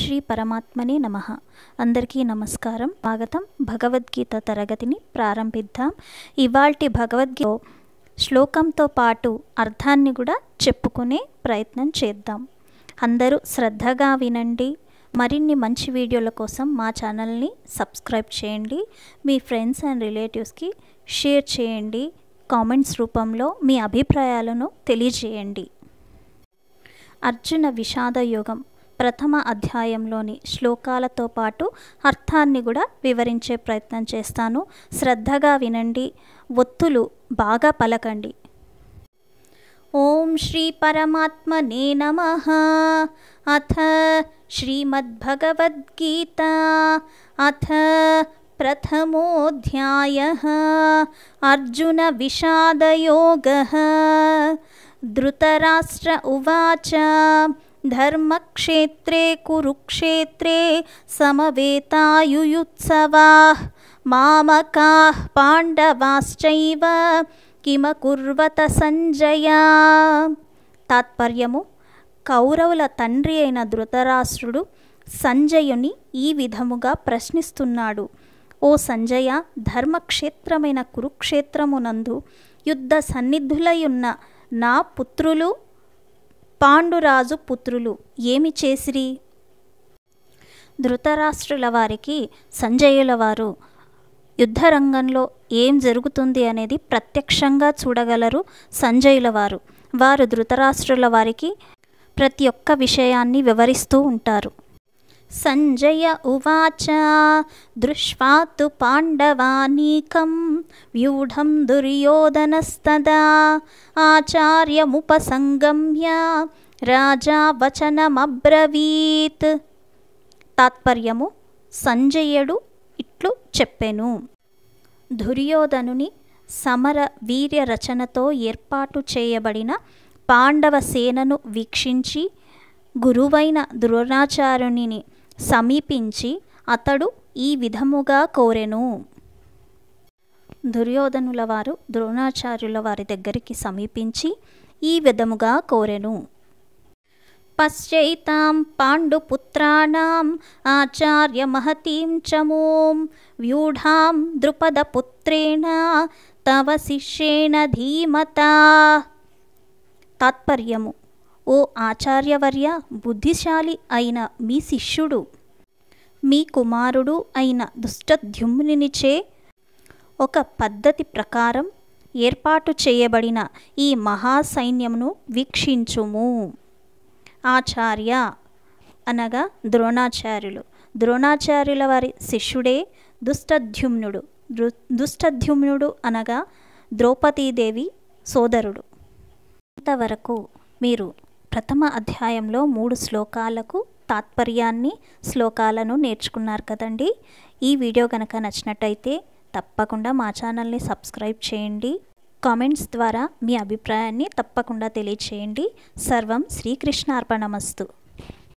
శ్రీ పరమాత్మనే నమ అందరికీ నమస్కారం స్వాగతం భగవద్గీత తరగతిని ప్రారంభిద్దాం ఇవాల్టి భగవద్గీత శ్లోకంతో పాటు అర్థాన్ని కూడా చెప్పుకునే ప్రయత్నం చేద్దాం అందరూ శ్రద్ధగా వినండి మరిన్ని మంచి వీడియోల కోసం మా ఛానల్ని సబ్స్క్రైబ్ చేయండి మీ ఫ్రెండ్స్ అండ్ రిలేటివ్స్కి షేర్ చేయండి కామెంట్స్ రూపంలో మీ అభిప్రాయాలను తెలియజేయండి అర్జున విషాద యోగం ప్రథమ అధ్యాయంలోని శ్లోకాలతో పాటు అర్థాన్ని కూడా వివరించే ప్రయత్నం చేస్తాను శ్రద్ధగా వినండి ఒత్తులు బాగా పలకండి ఓం శ్రీ పరమాత్మనే నమ అథ శ్రీమద్భగవద్గీత అథ ప్రథమోధ్యాయ అర్జున విషాదయోగ ధృతరాష్ట్ర ఉవాచ ధర్మక్షేత్రే కురుక్షేత్రే समवेतायुयुत्सवाः మామకా పాండవాశ్చైవ కిమకుర్వత సంజయ తాత్పర్యము కౌరవుల తండ్రి అయిన ధృతరాష్ట్రుడు సంజయుని ఈ విధముగా ప్రశ్నిస్తున్నాడు ఓ సంజయ ధర్మక్షేత్రమైన కురుక్షేత్రమునందు యుద్ధ సన్నిధులయున్న నా పుత్రులు పాండురాజు పుత్రులు ఏమి చేసిరి ధృతరాష్ట్రుల వారికి సంజయుల వారు యుద్ధరంగంలో ఏం జరుగుతుంది అనేది ప్రత్యక్షంగా చూడగలరు సంజయుల వారు వారు ధృతరాష్ట్రుల వారికి ప్రతి ఒక్క విషయాన్ని వివరిస్తూ ఉంటారు సంజయ ఉవాచ दृष्ट्वा పాండవానీకం వ్యూఢం దుర్యోధనస్తదా ఆచార్యముపసంగమ్య రాజా వచనమబ్రవీత్ తాత్పర్యము సంజయుడు ఇట్లు చెప్పెను దుర్యోధనుని సమర వీర్య రచనతో ఏర్పాటు చేయబడిన పాండవ సేనను వీక్షించి గురువైన ద్రోణాచార్యునిని సమీపించి అతడు ఈ విధముగా కోరెను దుర్యోధనుల వారు ద్రోణాచార్యుల వారి దగ్గరికి సమీపించి ఈ విధముగా కోరెను పశ్చైతాం పాండుపుత్రాణం ఆచార్య మహతీం చమూం వ్యూఢాం ద్రుపదపుత్రేణ తవ శిష్యేణ ధీమత తాత్పర్యము ఓ ఆచార్యవర్య బుద్ధిశాలి అయిన మీ శిష్యుడు మీ కుమారుడు అయిన దుష్టద్యుమ్నినిచే ఒక పద్ధతి ప్రకారం ఏర్పాటు చేయబడిన ఈ మహాసైన్యమును వీక్షించుము ఆచార్య అనగా ద్రోణాచార్యులు ద్రోణాచార్యుల వారి శిష్యుడే దుష్టద్యుమ్నుడు దుష్టద్యుమ్నుడు అనగా ద్రౌపదీదేవి సోదరుడు ఇంతవరకు మీరు ప్రథమ అధ్యాయంలో మూడు శ్లోకాలకు తాత్పర్యాన్ని శ్లోకాలను నేర్చుకున్నారు కదండి ఈ వీడియో కనుక నచ్చినట్టయితే తప్పకుండా మా ఛానల్ని సబ్స్క్రైబ్ చేయండి కామెంట్స్ ద్వారా మీ అభిప్రాయాన్ని తప్పకుండా తెలియచేయండి సర్వం శ్రీకృష్ణార్పణమస్తు